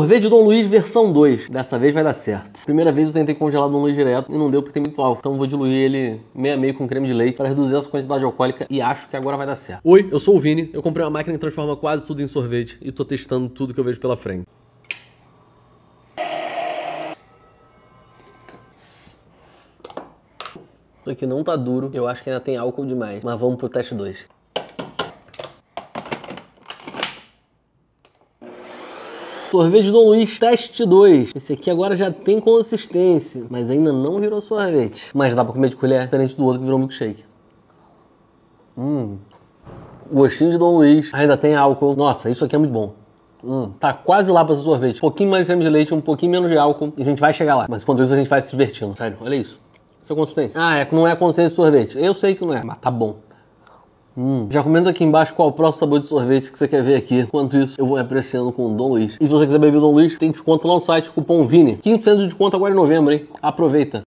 Sorvete Dom Luiz versão 2. Dessa vez vai dar certo. Primeira vez eu tentei congelar Dom Luiz direto e não deu porque tem muito álcool. Então vou diluir ele meia meio com creme de leite para reduzir essa quantidade alcoólica e acho que agora vai dar certo. Oi, eu sou o Vini. Eu comprei uma máquina que transforma quase tudo em sorvete e tô testando tudo que eu vejo pela frente. Isso aqui não tá duro, eu acho que ainda tem álcool demais, mas vamos pro teste 2. Sorvete Dom Luiz Teste 2. Esse aqui agora já tem consistência, mas ainda não virou sorvete. Mas dá pra comer de colher, diferente do outro que virou milkshake. Hum. gostinho de Dom Luiz ainda tem álcool. Nossa, isso aqui é muito bom. Hum, tá quase lá pra ser sorvete. Um pouquinho mais de creme de leite, um pouquinho menos de álcool. E a gente vai chegar lá. Mas quando isso a gente vai se divertindo. Sério, olha isso. Essa é consistência. Ah, é que não é a consistência de sorvete. Eu sei que não é, mas tá bom. Hum. Já comenta aqui embaixo qual é o próximo sabor de sorvete que você quer ver aqui. Enquanto isso, eu vou me apreciando com o Dom Luiz. E se você quiser beber Dom Luiz, tem desconto lá no site, cupom VINI. 15% de desconto agora em novembro, hein? Aproveita!